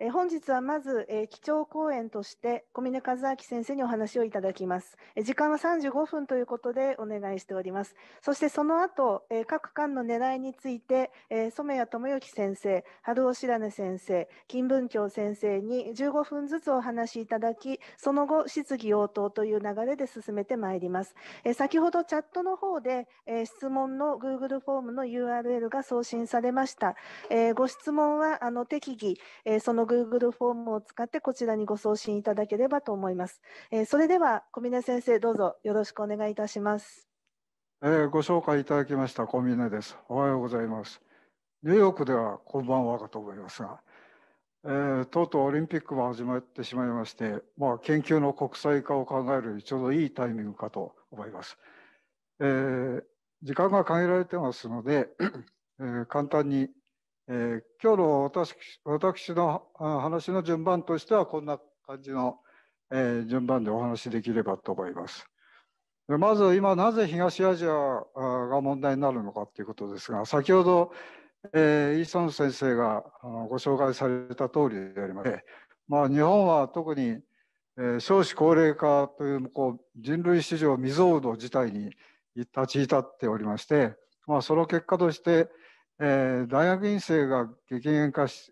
え本日はまず、え基調講演として小峰和明先生にお話をいただきます、え時間は35分ということでお願いしておりますそしてその後、え各館の狙いについて、え染谷智之先生春尾白根先生金文京先生に15分ずつお話しいただきその後質疑応答という流れで進めてまいります、え先ほどチャットの方で、え質問の Google フォームの URL が送信されました、えご質問はあの適宜、えそのの Google フォームを使ってこちらにご送信いただければと思います。えそれでは小峰先生どうぞよろしくお願いいたします。えー、ご紹介いただきました小峰です。おはようございます。ニューヨークではこんばんはかと思いますが、えー、とうとうオリンピックも始まってしまいまして、まあ、研究の国際化を考えるちょうどいいタイミングかと思います。えー、時間が限られてますので、えー、簡単にえー、今日の私私の話の順番としてはこんな感じの、えー、順番でお話しできればと思います。まず今なぜ東アジアが問題になるのかということですが先ほど、えー、イ・ソン先生がご紹介された通りでありまして、まあ、日本は特に、えー、少子高齢化というこう人類史上未曾有の事態に立ち至っておりまして、まあ、その結果として、えー、大学院生が激減化し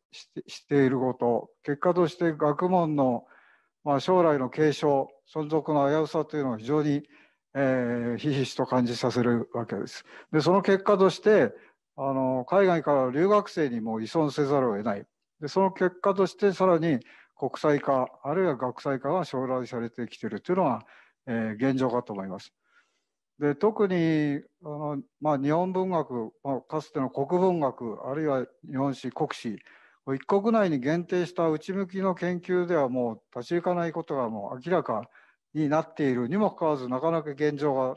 ていること結果として学問の、まあ、将来の継承存続の危うさというのを非常に、えー、ひひしと感じさせるわけです。でその結果としてあの海外から留学生にも依存せざるを得ないでその結果としてさらに国際化あるいは学際化が将来されてきているというのが、えー、現状かと思います。で特にあの、まあ、日本文学、まあ、かつての国文学あるいは日本史国史一国内に限定した内向きの研究ではもう立ち行かないことがもう明らかになっているにもかかわらずなかなか現状が、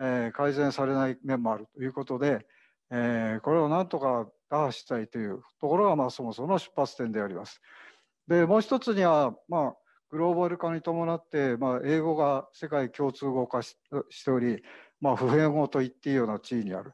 えー、改善されない面もあるということで、えー、これをなんとか打破したいというところが、まあ、そもそもの出発点であります。でもう一つには、まあ、グローバル化に伴って、まあ、英語が世界共通語化しておりまあ、普遍語と言っていいような地位にある。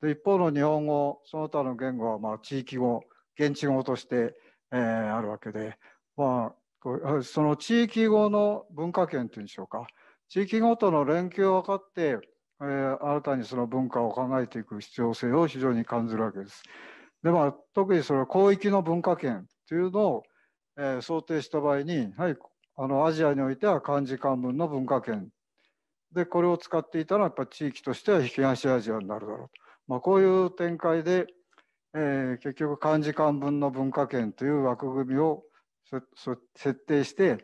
で一方の日本語その他の言語はまあ地域語現地語として、えー、あるわけで、まあ、その地域語の文化圏というんでしょうか地域ごとの連携を分かって、えー、新たにその文化を考えていく必要性を非常に感じるわけです。でまあ、特にそれは広域の文化圏というのを、えー、想定した場合に、はい、あのアジアにおいては漢字漢文の文化圏でこれを使っていたらやっぱ地域としては東アジアになるだろうと、まあ、こういう展開で、えー、結局漢字漢文の文化圏という枠組みを設定して、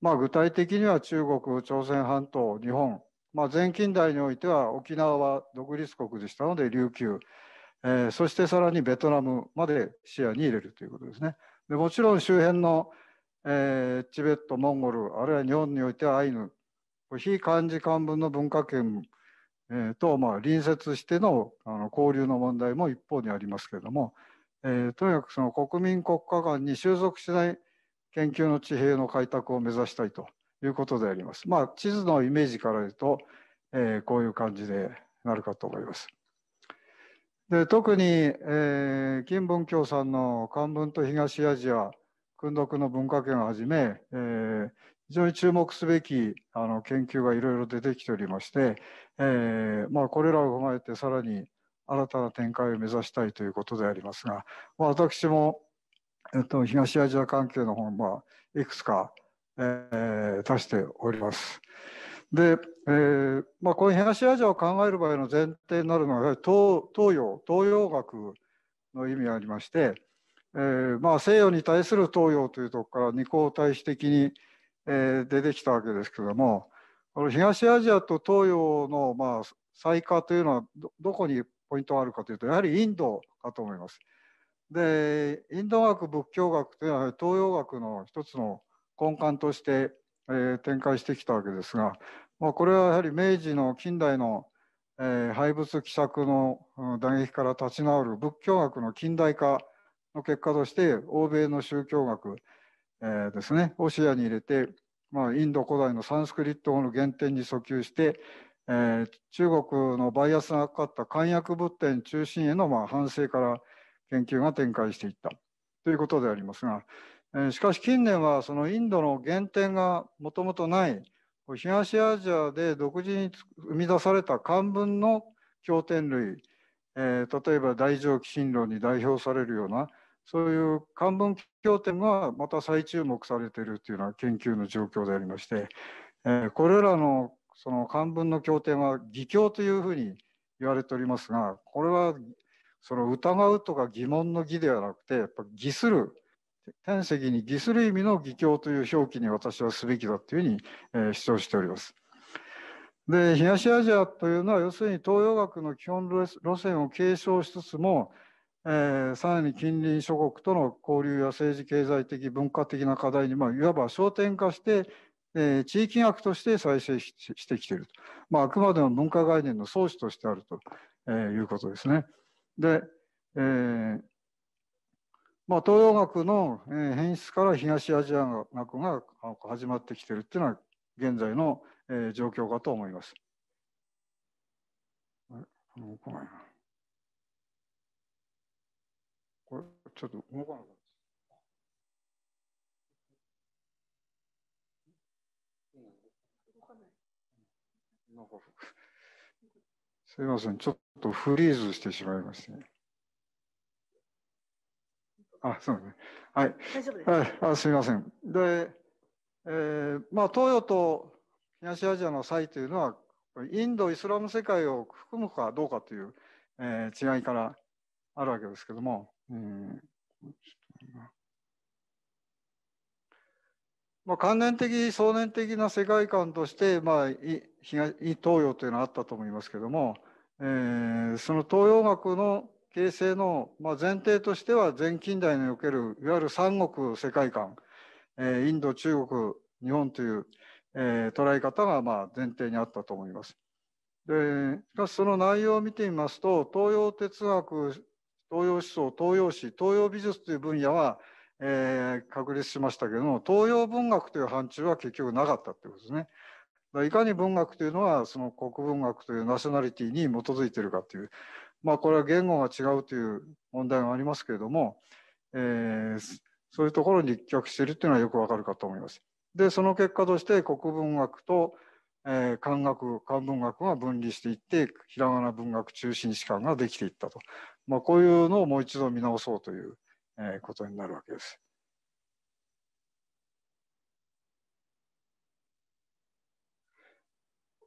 まあ、具体的には中国朝鮮半島日本、まあ、前近代においては沖縄は独立国でしたので琉球、えー、そしてさらにベトナムまで視野に入れるということですね。でもちろん周辺の、えー、チベットモンゴルあるいは日本においてはアイヌ非漢字漢文の文化圏、えー、と、まあ、隣接してのあの交流の問題も一方にありますけれども、えー、とにかくその国民国家間に収束しない研究の地平の開拓を目指したいということであります。まあ、地図のイメージから言うと、えー、こういう感じでなるかと思います。で特に、えー、金文教さんの漢文と東アジア訓読の文化圏をはじめ、えー、非常に注目すべきあの研究がいろいろ出てきておりまして、えーまあ、これらを踏まえてさらに新たな展開を目指したいということでありますが、まあ、私も、えっと、東アジア関係の本はいくつか、えー、出しております。で、えーまあ、この東アジアを考える場合の前提になるのは東東洋東洋学の意味がありまして、えーまあ、西洋に対する東洋というところから二項対比的にえー、出てきたわけですけどもこの東アジアと東洋の、まあ、再化というのはどこにポイントがあるかというとやはりインドかと思います。でインド学仏教学というのは東洋学の一つの根幹として、えー、展開してきたわけですが、まあ、これはやはり明治の近代の、えー、廃仏毀釈の打撃から立ち直る仏教学の近代化の結果として欧米の宗教学えー、ですねを視野に入れて、まあ、インド古代のサンスクリット語の原点に訴求して、えー、中国のバイアスがかかった漢訳仏典中心へのまあ反省から研究が展開していったということでありますが、えー、しかし近年はそのインドの原点がもともとない東アジアで独自に生み出された漢文の経典類、えー、例えば大乗起信論に代表されるようなそういう漢文経典がまた再注目されているというような研究の状況でありまして、えー、これらのその漢文の経典は義教というふうに言われておりますがこれはその疑うとか疑問の義ではなくてやっぱ義する天石に義する意味の義教という表記に私はすべきだというふうに、えー、主張しております。で東アジアというのは要するに東洋学の基本路線を継承しつつもえー、さらに近隣諸国との交流や政治、経済的、文化的な課題に、まあ、いわば焦点化して、えー、地域学として再生してきていると、まあ、あくまでも文化概念の創始としてあると、えー、いうことですね。で、えーまあ、東洋学の、え変質から東アジア学が始まってきているというのは現在の、えー、状況かと思います。ちょっと動かなかった。なんかすいません、ちょっとフリーズしてしまいましたね。あ、そうね。はい。大丈夫ですはい、あすいません。で、えー、まあ、東洋と東アジアの際というのは、インド、イスラム世界を含むかどうかという、えー、違いからあるわけですけども、うん、まあ、関連的、想念的な世界観として、まあ、東東洋というのはあったと思いますけども、えー、その東洋学の形成の、まあ、前提としては前近代におけるいわゆる三国世界観、えー、インド、中国、日本という、えー、捉え方がまあ前提にあったと思います。でしかしその内容を見てみますと東洋哲学東洋思想東洋史東洋美術という分野は、えー、確立しましたけども東洋文学という範疇は結局なかったということですね。いかに文学というのはその国文学というナショナリティに基づいているかという、まあ、これは言語が違うという問題もありますけれども、えー、そういうところに立脚しているというのはよくわかるかと思います。でその結果として国文学と、えー、漢学漢文学が分離していってひらがな文学中心史観ができていったとまあ、こういうのをもう一度見直そうという、えー、ことになるわけです。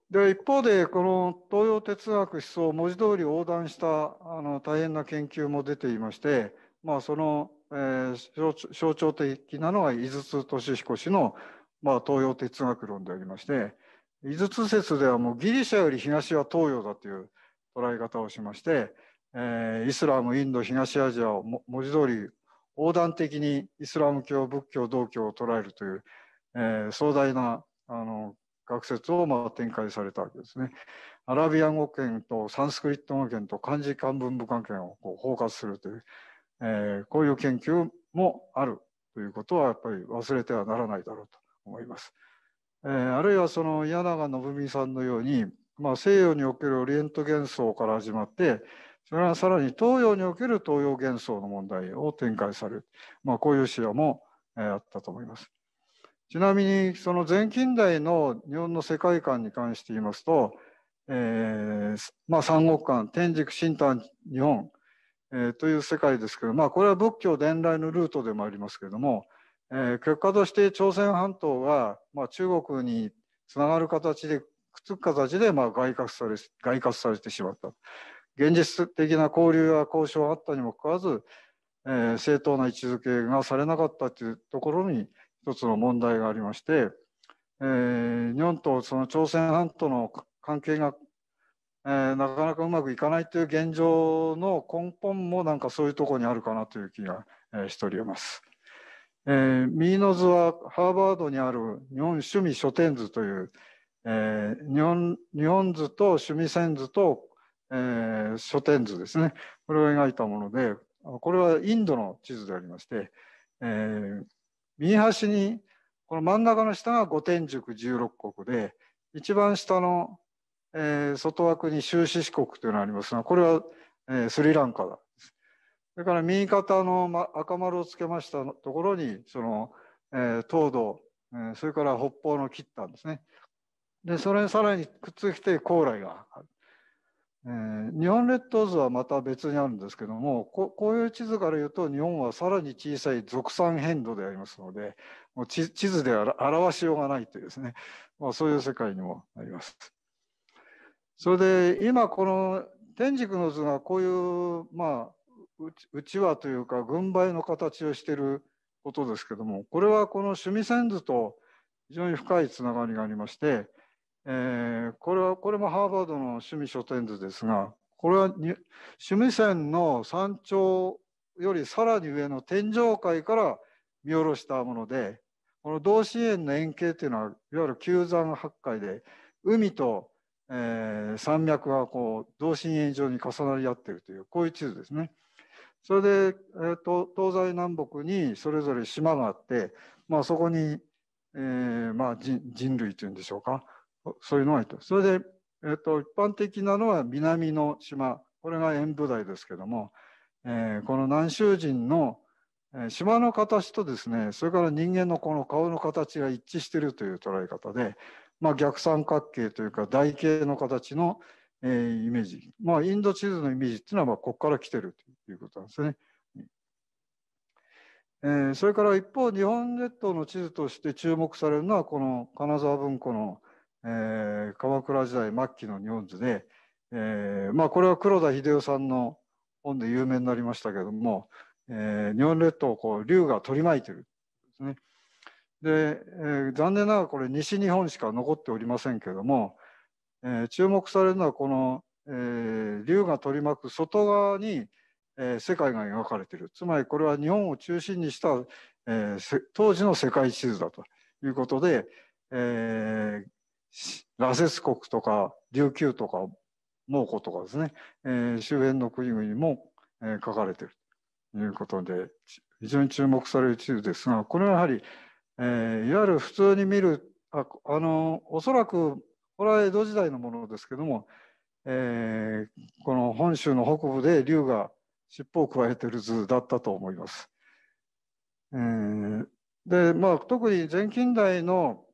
で一方でこの東洋哲学思想を文字通り横断したあの大変な研究も出ていまして、まあ、その、えー、象徴的なのは井筒俊彦氏の、まあ、東洋哲学論でありまして井筒説ではもうギリシャより東は東洋だという捉え方をしまして、えー、イスラムインド東アジアを文字通り横断的にイスラム教仏教道教を捉えるという、えー、壮大なあの学説をまあ展開されたわけですね。アラビア語圏とサンスクリット語圏と漢字漢文部関係をこう包括するという、えー、こういう研究もあるということはやっぱり忘れてはならないだろうと思います。えー、あるいはその柳川信美さんのように、まあ、西洋におけるオリエント幻想から始まって、それはさらに東洋における東洋幻想の問題を展開される、まあ、こういう視野もあったと思います。ちなみにその前近代の日本の世界観に関して言いますと、えー、まあ、三国間天竺神丹日本、えー、という世界ですけど、まあ、これは仏教伝来のルートでもありますけれども、えー、結果として朝鮮半島が、まあ、中国につながる形でくっつく形で、まあ、外郭され外郭されてしまった。現実的な交流や交渉があったにもかかわらず、えー、正当な位置づけがされなかったというところに一つの問題がありまして、えー、日本とその朝鮮半島の関係が、えー、なかなかうまくいかないという現状の根本もなんかそういうところにあるかなという気が、えしております。えー、ミーノズはハーバードにある日本趣味書店図という、えー、日本日本図と趣味線図とえー、書店図ですね。これを描いたもので、これはインドの地図でありまして、えー、右端にこの真ん中の下が御天塾16国で一番下の、えー、外枠に終始四国というのがありますがこれは、えー、スリランカだそれから右肩の、赤丸をつけましたところにその、えー、東道、えー、それから北方の切ったんですねでそれにさらにくっついて高麗があるえー、日本列島図はまた別にあるんですけどもこういう地図から言うと日本はさらに小さい属産変動でありますのでもう地図で表しようがないというですね、まあ、そういう世界にもなります。それで今この天竺の図がこういうまあうちわというか軍配の形をしていることですけどもこれはこの趣味線図と非常に深いつながりがありましてえー、これはこれもハーバードの趣味書店図ですがこれは趣味線の山頂よりさらに上の天井界から見下ろしたものでこの同心円の円形というのはいわゆる九山八海で海と、えー、山脈がこう同心円状に重なり合っているというこういう地図ですね。それで、えーと、と東西南北にそれぞれ島があって、まあ、そこに、えーまあ人、人類というんでしょうかそういうのがいてそれで、えーと、一般的なのは南の島これが演武台ですけども、えー、この南州人の島の形とですねそれから人間のこの顔の形が一致しているという捉え方で、まあ、逆三角形というか台形の形の、えー、イメージ、まあ、インド地図のイメージっていうのはまあここから来てるということなんですね。えー、それから一方日本列島の地図として注目されるのはこの金沢文庫のえー、鎌倉時代末期の日本図で、えー、まあ、これは黒田秀夫さんの本で有名になりましたけども、えー、日本列島をこう竜が取り巻いてるですね。で、えー、残念ながらこれ西日本しか残っておりませんけれども、えー、注目されるのはこの、えー、竜が取り巻く外側に、えー、世界が描かれているつまりこれは日本を中心にした、えー、当時の世界地図だということで、えー、羅刹国とか琉球とか蒙古とかですね、えー、周辺の国々も、えー、書かれているということで非常に注目される地図ですがこれはやはり、えー、いわゆる普通に見るああのおそらくこれは江戸時代のものですけども、えー、この本州の北部で竜が尻尾をくわえてる図だったと思います。えー、でまあ特に前近代の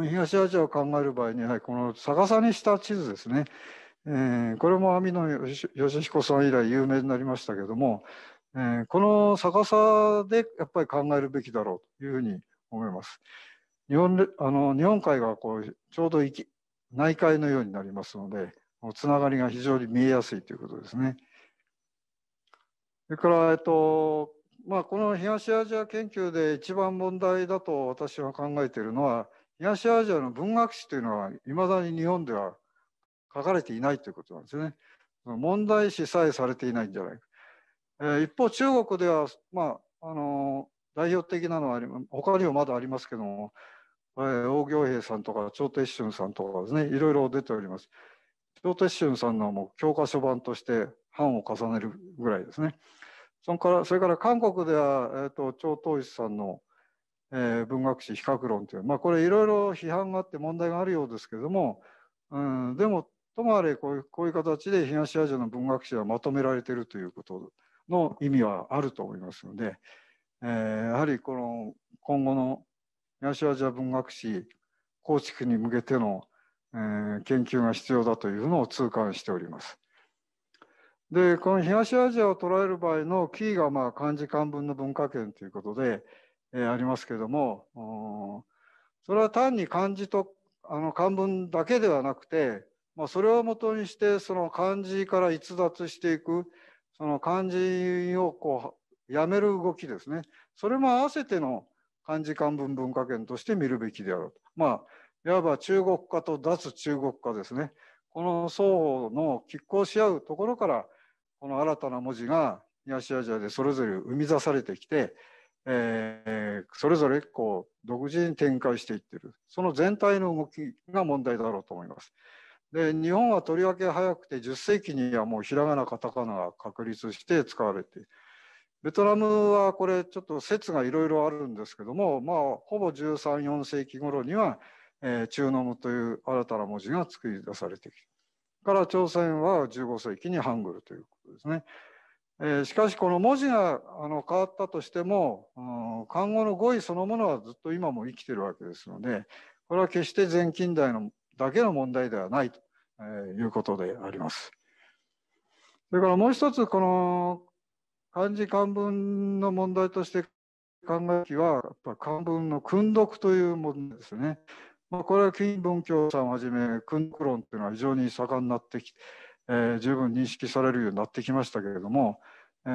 東アジアを考える場合に、はこの逆さにした地図ですね、えー、これも網野義彦さん以来有名になりましたけども、えー、この逆さでやっぱり考えるべきだろうというふうに思います。日本あの日本海がこうちょうど内海のようになりますので、つながりが非常に見えやすいということですね。それから、えっとまあ、この東アジア研究で一番問題だと私は考えているのは、東アジアの文学史というのはいまだに日本では書かれていないということなんですね。問題視さえされていないんじゃないか。えー、一方中国では、まああのー、代表的なのは他にもまだありますけども、えー、王行平さんとか張徹春さんとかですねいろいろ出ております。張徹春さんのもう教科書版として版を重ねるぐらいですね。それからそれから韓国では、えーと、と張一さんの「え文学史比較論という、まあ、これいろいろ批判があって問題があるようですけども、うん、でもともあれこういうこういう形で東アジアの文学史はまとめられているということの意味はあると思いますので、えー、やはりこの今後の東アジア文学史構築に向けての、えー、研究が必要だというのを痛感しております。でこの東アジアを捉える場合のキーがまあ漢字漢文の文化圏ということで、えー、ありますけどもそれは単に漢字とあの漢文だけではなくて、まあ、それをもとにしてその漢字から逸脱していくその漢字をこうやめる動きですねそれも合わせての漢字漢文文化圏として見るべきであると。まあいわば中国化と脱中国化ですね。この双方の拮抗し合うところからこの新たな文字が東アジアでそれぞれ生み出されてきて、えー、それぞれこう独自に展開していってるその全体の動きが問題だろうと思います。で日本はとりわけ早くて10世紀にはもうひらがなカタカナが確立して使われてベトナムはこれちょっと説がいろいろあるんですけどもまあほぼ134世紀頃には、えー、中ノムという新たな文字が作り出されてきてから朝鮮は15世紀にハングルということですね。えしかしこの文字があの変わったとしても、うん、漢語の語彙そのものはずっと今も生きてるわけですのでこれは決して全近代のだけの問題ではないということであります。それからもう一つこの漢字漢文の問題として考えるきはやっぱ漢文の訓読という問題ですね。まあ、これは金文教さんをはじめ訓読論というのは非常に盛んになってきて、えー、十分認識されるようになってきましたけれどもえ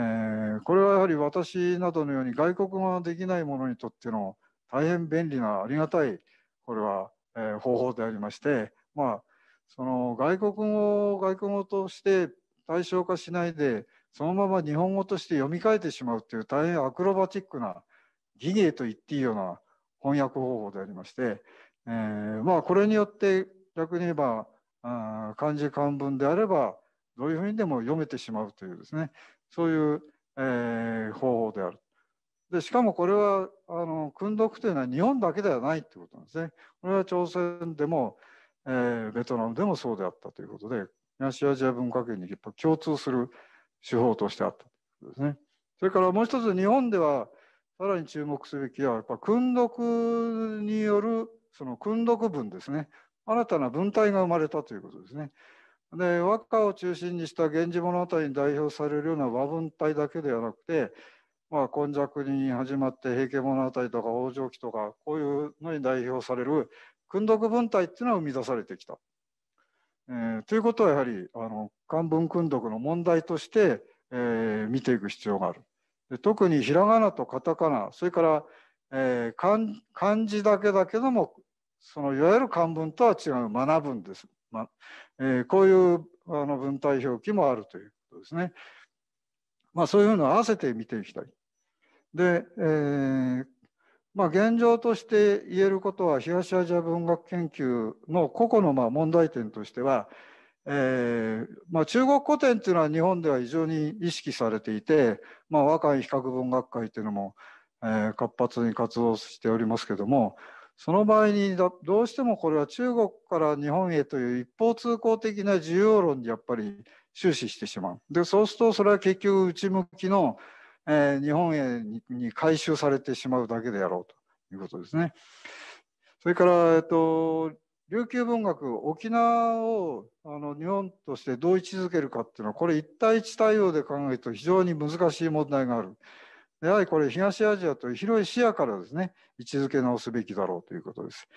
ー、これはやはり私などのように外国語ができない者にとっての大変便利なありがたいこれは、えー、方法でありまして、まあ、その外国語を外国語として対象化しないでそのまま日本語として読み替えてしまうという大変アクロバティックな技芸と言っていいような翻訳方法でありまして、えー、まあこれによって逆に言えばあ漢字漢文であればどういうふうにでも読めてしまうというですねそういう、えー、方法である。でしかもこれはあの訓読というのは日本だけではないということなんですね。これは朝鮮でも、えー、ベトナムでもそうであったということで東アジア文化圏に共通する手法としてあったということですね。それからもう一つ日本ではさらに注目すべきはやっぱ訓読によるその訓読文ですね新たな文体が生まれたということですね。で和歌を中心にした「源氏物語」に代表されるような和文体だけではなくてまあ今昔に始まって「平家物語」とか「往生記」とかこういうのに代表される訓読文体っていうのは生み出されてきた。えー、ということはやはりあの漢文訓読の問題として、えー、見ていく必要がある。で特にひらがなとカタカナそれから、えー、漢漢字だけだけどもそのいわゆる漢文とは違う学ぶんです。まえー、こういうあの文体表記もあるということですね。まあ、そういうのを合わせて見ていきたい。で、えー、まあ、現状として言えることは東アジア文学研究の個々のま問題点としては、えー、まあ、中国古典というのは日本では非常に意識されていて、まあ、和漢比較文学会というのも、えー、活発に活動しておりますけども、その場合にどうしてもこれは中国から日本へという一方通行的な需要論にやっぱり終始してしまう。でそうするとそれは結局内向きの、えー、日本へに回収されてしまうだけであろうということですね。それから、えっと、琉球文学沖縄をあの日本としてどう位置づけるかっていうのはこれ一対一対応で考えると非常に難しい問題がある。やはりこれ東アジアという広い視野からですね位置づけ直すべきだろうということです。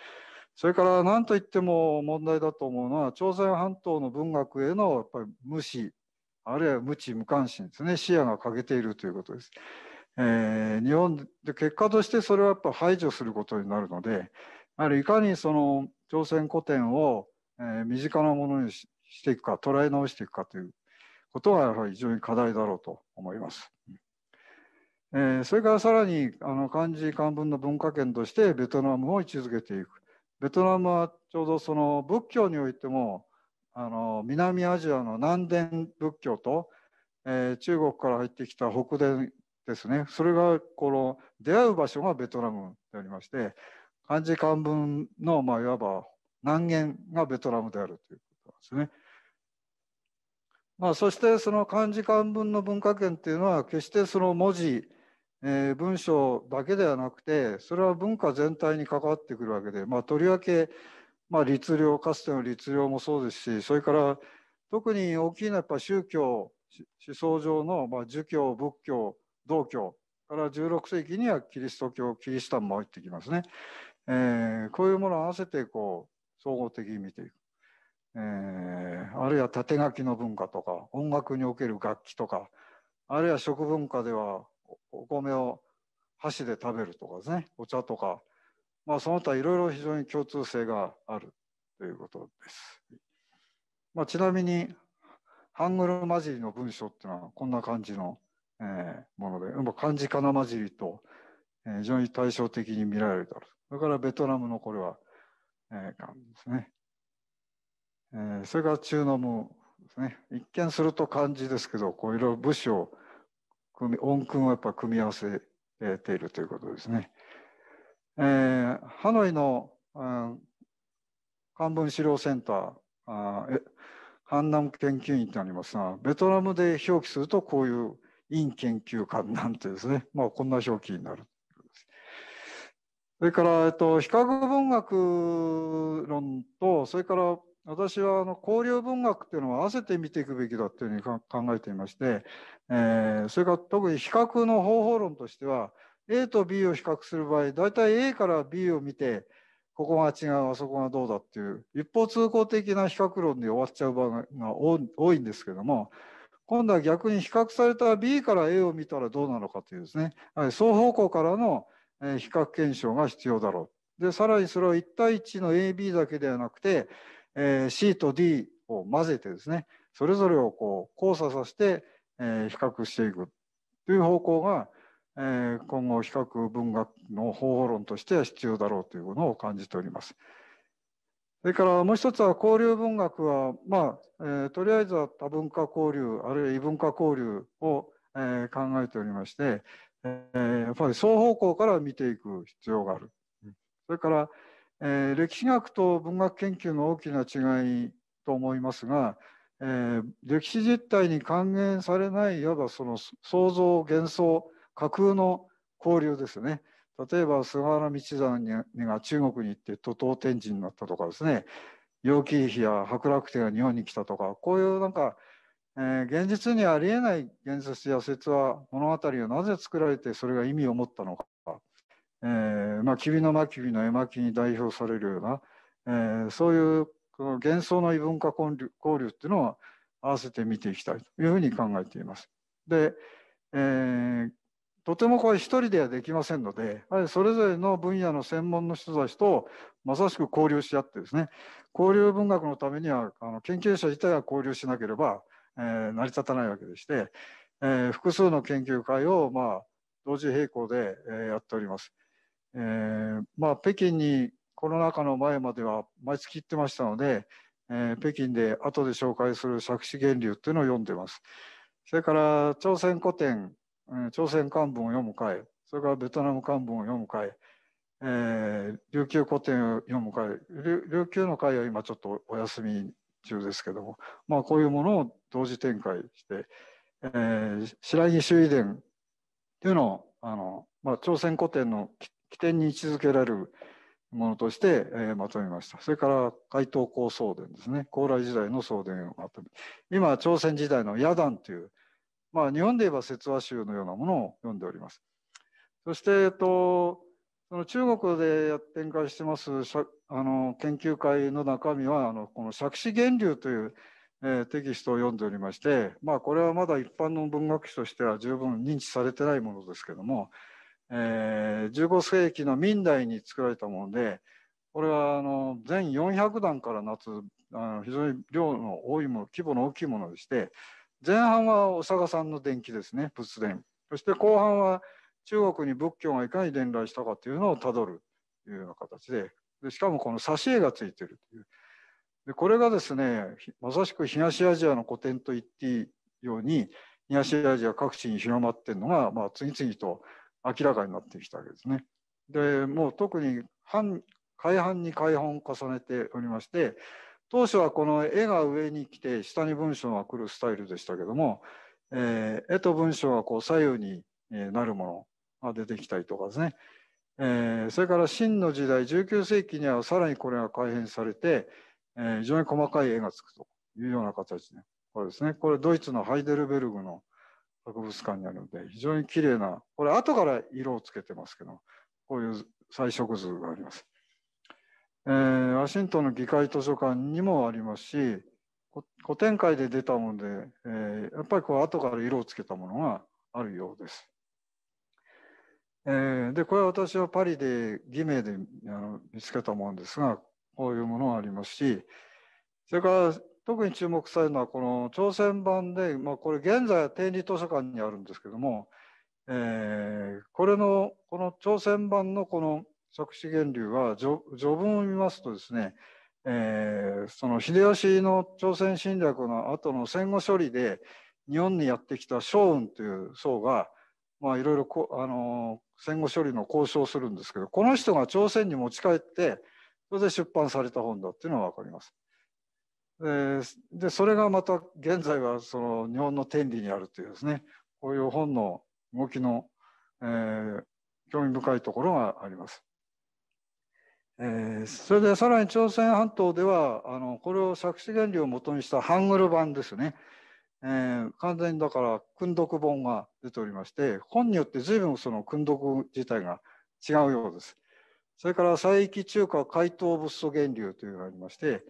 それから何といっても問題だと思うのは朝鮮半島の文学へのやっぱり無視あるいは無知無関心ですね視野が欠けているということです。えー、日本で結果としてそれはやっぱ排除することになるのでやはりいかにその朝鮮古典を、え身近なものにしていくか捉え直していくかということがやはり非常に課題だろうと思います。えー、それからさらにあの漢字漢文の文化圏としてベトナムを位置づけていくベトナムはちょうどその仏教においてもあの南アジアの南伝仏教と、えー、中国から入ってきた北伝ですねそれがこの出会う場所がベトナムでありまして漢字漢文の、まあ、いわば南限がベトナムであるということなんですね。まあ、そしてその漢字漢文の文化圏っていうのは決してその文字えー、文章だけではなくてそれは文化全体に関わってくるわけで、まあ、とりわけ、まあ、律令かつての律令もそうですしそれから特に大きいのはやっぱ宗教思想上の、まあ、儒教仏教道教から16世紀にはキリスト教キリシタンも入ってきますね、えー、こういうものを合わせてこう総合的に見ていく、えー、あるいは縦書きの文化とか音楽における楽器とかあるいは食文化ではお米を箸で食べるとかですねお茶とか、まあ、その他いろいろ非常に共通性があるということです。まあ、ちなみにハングル混じりの文章っていうのはこんな感じの、えー、もので、漢字かな混じりと、え非常に対照的に見られるだろう。それからベトナムのこれは、えー、漢字ですね。えー、それから中南もですね。一見すると漢字ですけど、こういろいろ武士を音訓をやっぱ組み合わせているということですね。えー、ハノイの、うん、漢文資料センター、ーハンナム研究院ってありますが、ベトナムで表記するとこういう院研究官なんてですね、まあこんな表記になる。それから、えっと、比較文学論と、それから私はあの交流文学っていうのは合わせて見ていくべきだっていうふうに考えていまして、えー、それから特に比較の方法論としては A と B を比較する場合大体 A から B を見てここが違うあそこがどうだっていう一方通行的な比較論で終わっちゃう場合が多いんですけども今度は逆に比較された B から A を見たらどうなのかというですね双方向からの比較検証が必要だろう。でさらにそれを1対1の AB だけではなくてえー、C と D を混ぜてですねそれぞれをこう交差させて、えー、比較していくという方向が、えー、今後比較文学の方法論としては必要だろうというのを感じております。それからもう一つは交流文学は、まあえー、とりあえずは多文化交流あるいは異文化交流を、えー、考えておりまして、えー、やっぱり双方向から見ていく必要がある。それから、えー、歴史学と文学研究の大きな違いと思いますが、えー、歴史実態に還元されないいわばその想像幻想架空の交流ですね例えば菅原道真が中国に行って徒党天神になったとかですね楊貴妃や白楽天が日本に来たとかこういうなんか、えー、現実にありえない言説や説は物語がなぜ作られてそれが意味を持ったのかえーまあ、吉の間吉の絵巻に代表されるような、えー、そういうこの幻想の異文化交流交流っていうのを合わせて見ていきたいというふうに考えています。で、えー、とてもこれ一人ではできませんのでそれぞれの分野の専門の人たちとまさしく交流し合ってですね交流文学のためにはあの研究者自体が交流しなければ、えー、成り立たないわけでして、えー、複数の研究会を、まあ、同時並行で、えやっております。えー、まあ、北京にコロナ禍の前までは毎月行ってましたので、えー、北京で後で紹介する作詞源流っていうのを読んでます。それから朝鮮古典、朝鮮漢文を読む会、それからベトナム漢文を読む会、えー、琉球古典を読む会、琉球の会は今ちょっとお休み中ですけども、まあ、こういうものを同時展開して、えー、白木周囲伝ていうのをあの、まあ、朝鮮古典の起点に位置づけられるものとして、えー、まとめました。それから海東高送電ですね。高麗時代の送電をまとめ。今、朝鮮時代の野団という、まあ、日本で言えば説話集のようなものを読んでおります。そして、えっと、その中国で展開してますあの研究会の中身はあのこの「釈子源流」という、えー、テキストを読んでおりまして、まあ、これはまだ一般の文学史としては十分認知されてないものですけども、え15世紀の明代に作られたものでこれはあの全400段からなつあの非常に量の多いもの規模の大きいものでして前半はお釈迦さんの伝記ですね仏伝そして後半は中国に仏教がいかに伝来したかというのをたどるというような形ででしかもこの挿絵がついてるというでこれがですねまさしく東アジアの古典と言っていいように東アジア各地に広まってるのが、まあ、次々と明らかになってきたわけですね。でもう特に半開版に開版を重ねておりまして当初はこの絵が上に来て下に文章が来るスタイルでしたけども、えー、絵と文章がこう左右になるものが出てきたりとかですね、えー、それから真の時代19世紀にはさらにこれが改変されて、えー、非常に細かい絵がつくというような形でこれですねこれドイツのハイデルベルグの博物館にあるので非常に綺麗なこれ後から色をつけてますけどこういう彩色図があります。えー、ワシントンの議会図書館にもありますし古典会で出たもので、えー、やっぱりこう後から色をつけたものがあるようです。えー、でこれは私はパリで偽名であの見つけたものですがこういうものがありますしそれから特に注目されるのはこの朝鮮版で、まあ、これ現在は天理図書館にあるんですけども、えー、これのこの朝鮮版のこの作詞源流は序文を見ますとですね、えー、その秀吉の朝鮮侵略の後の戦後処理で日本にやってきた将雲という僧がまあいろいろこ、あの戦後処理の交渉をするんですけどこの人が朝鮮に持ち帰ってそれで出版された本だっていうのは分かります。えでそれがまた現在はその日本の天理にあるというですねこういう本の動きの、えー、興味深いところがあります。えー、それでさらに朝鮮半島ではあのこれを作詞原理をもとにしたハングル版ですね、えー、完全にだから訓読本が出ておりまして本によって随分その訓読自体が違うようです。それから佐伯中華解凍物素源流というのがありまして、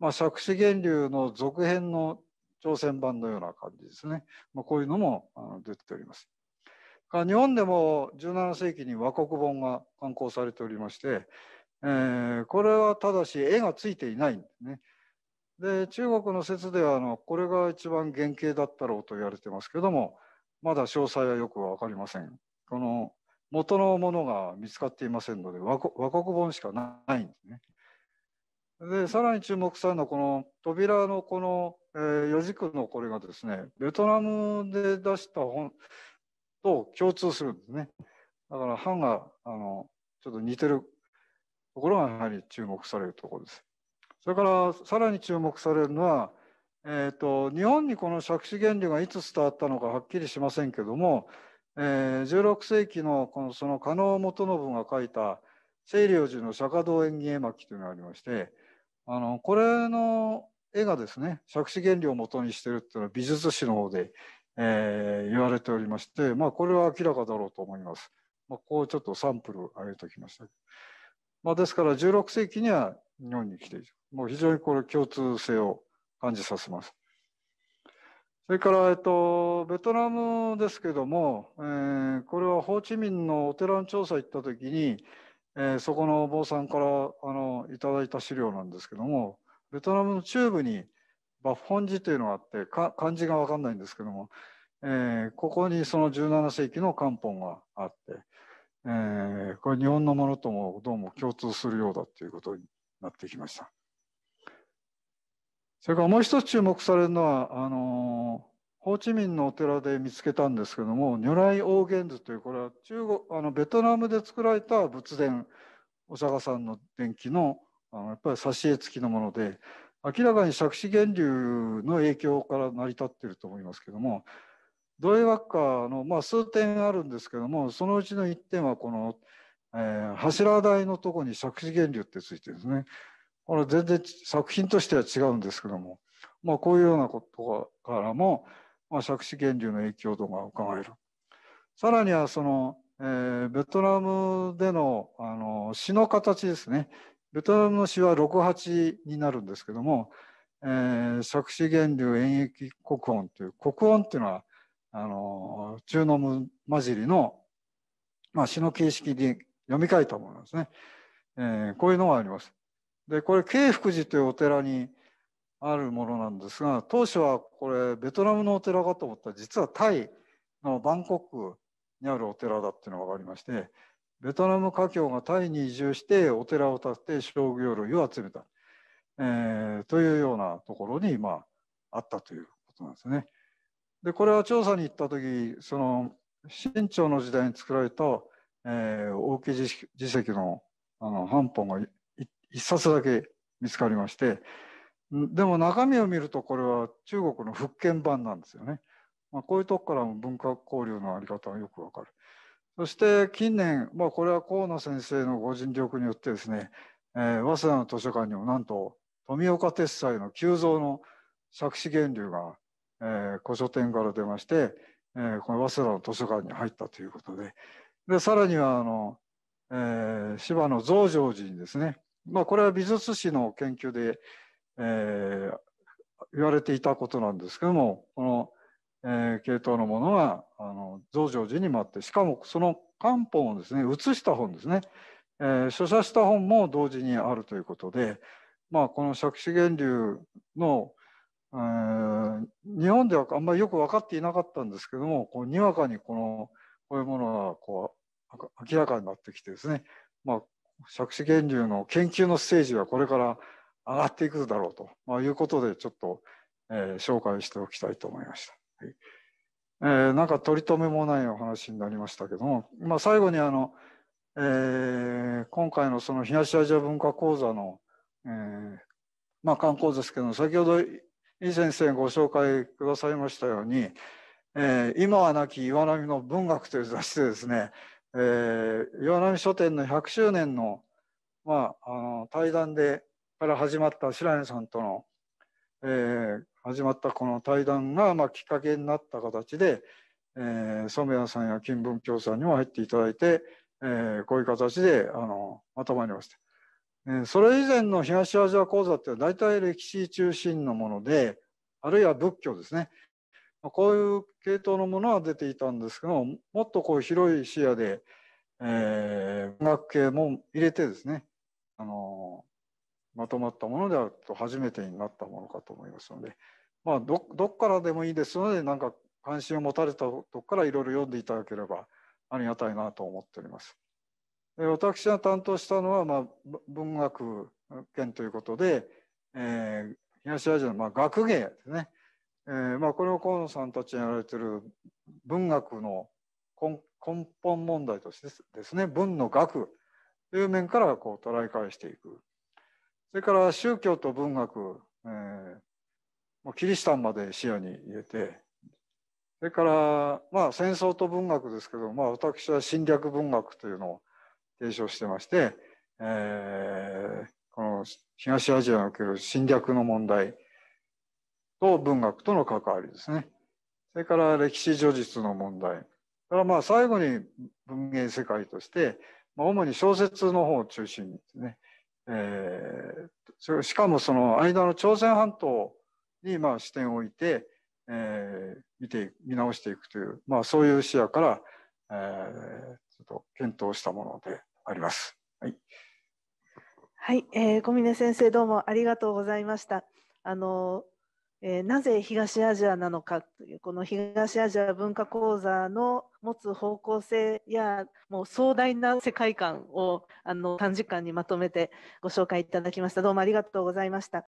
まあ、作詞源流の続編の朝鮮版のような感じですね。まあ、こういうのも出ております。日本でも17世紀に和国本が刊行されておりまして、えー、これはただし絵がついていないんですね。で中国の説ではあのこれが一番原型だったろうと言われてますけどもまだ詳細はよく分かりません。この元のものが見つかっていませんので和国本しかないんですね。でさらに注目されるのはこの扉のこの、えー、四軸のこれがですねベトナムで出した本と共通するんですねだから版があのちょっと似てるところがやはり注目されるところです。それからさらに注目されるのは、えーと、日本にこの借子原理がいつ伝わったのかはっきりしませんけども、えー、16世紀のこのその加納元信が書いた清涼寺の釈迦堂演義絵巻というのがありましてあのこれの絵がですね借子原理をもとにしてるっていうのは美術史の方で、えー、言われておりまして、まあ、これは明らかだろうと思います。まあ、こうちょっとサンプルを上げておきました。まあ、ですから16世紀には日本に来ている。もう非常にこれ共通性を感じさせます。それから、えっと、ベトナムですけども、えー、これはホーチミンのお寺の調査行った時に、えー、そこのお坊さんからあのいただいた資料なんですけどもベトナムの中部にバッフォン寺というのがあって漢字が分かんないんですけども、えー、ここにその17世紀の漢本があって、えー、これ日本のものともどうも共通するようだということになってきました。それからもう一つ注目されるのはあのホーチミンのお寺で見つけたんですけども如来王源図というこれは中国あのベトナムで作られた仏殿お釈迦さんの伝記のあのやっぱり挿絵付きのもので明らかに釈子源流の影響から成り立ってると思いますけども土井輪っかの、まあ、数点あるんですけどもそのうちの1点はこの、えー、柱台のとこに釈子源流ってついてるんですね。これ全然作品としては違うんですけども、まあ、こういうようなことからもまあ、杓子源流の影響度が伺える。さらにはその、えー、ベトナムでのあの詩の形ですね。ベトナムの詩は68になるんですけども、えー、杓子源流演疫国音という国音っていうのはあの中のむ混じりの、まあ、詩の形式で読み書いたものですね、えー、こういうのがあります。でこれ慶福寺というお寺にあるものなんですが当初はこれベトナムのお寺かと思ったら実はタイのバンコクにあるお寺だっていうのが分かりましてベトナム華僑がタイに移住してお寺を建てて商業類を集めた、えー、というようなところに、まあ、ったということなんですね。でこれは調査に行った時その清朝の時代に作られた、えー、大木寺石のあの版本が一冊だけ見つかりましてでも中身を見るとこれは中国の復権版なんですよね。まあ、こういうとこからも文化交流のあり方がよくわかる。そして近年、まあ、これは河野先生のご尽力によってですね、えー、早稲田の図書館にもなんと富岡鉄斎の急増の作詞源流が、えー、古書店から出まして、えー、この早稲田の図書館に入ったということででさらにはあの、えー、芝の増上寺にですね、まあ、これは美術史の研究でえー、言われていたことなんですけどもこの、えー、系統のものはあの増上寺に回ってしかもその漢方をですね写した本ですね、えー、書写した本も同時にあるということで、まあ、この釈子源流の、えー、日本ではあんまりよく分かっていなかったんですけどもこうにわかにこのこういうものがこう明らかになってきてですね、まあ、釈子源流の研究のステージはこれから上がっていくだろうと、まあ、いうことでちょっと、えー、紹介しておきたいと思いました。はいえー、なんか取り留めもないお話になりましたけども、まあ、最後にあの、えー、今回のその東アジア文化講座の、えー、まあ、観光ですけども先ほど井先生ご紹介くださいましたように「えー、今はなき岩波の文学」という雑誌でですね、えー、岩波書店の100周年の,、まあ、あの対談でから始まった白根さんとの、えー、始まったこの対談が、まあ、きっかけになった形で、えー、染谷さんや金文京さんにも入っていただいて、えー、こういう形であのまとまりました。それ以前の東アジア講座っていは大体歴史中心のもので、あるいは仏教ですね。こういう系統のものは出ていたんですけども、もっとこう広い視野で、えー、文学系も入れてですね、あのまとまったものであると初めてになったものかと思いますので、まあ、どどっからでもいいですのでなんか関心を持たれたとこからいろいろ読んでいただければありがたいなと思っております。私が担当したのは、まあ、文学圏ということで、えー、東アジアの、まあ、学芸ですね、えーまあ、これを河野さんたちにやられてる文学の根根本問題としてですね文の学という面からこう捉え返していくそれから宗教と文学、えー、キリシタンまで視野に入れて、それから、まあ、戦争と文学ですけど、まあ、私は侵略文学というのを提唱してまして、えー、この東アジアにおける侵略の問題と文学との関わりですね。それから歴史叙述の問題。だからまあ最後に文芸世界として、まあ、主に小説の方を中心にですね、えー、それしかもその間の朝鮮半島にまあ視点を置いて、えー、見て見直していくという、まあ、そういう視野から、えー、ちょっと検討したものであります。はい、はいえー、小峰先生どうもありがとうございました。あのえなぜ東アジアなのかというこの東アジア文化講座の持つ方向性やもう壮大な世界観をあの短時間にまとめてご紹介いただきましたどうもありがとうございました。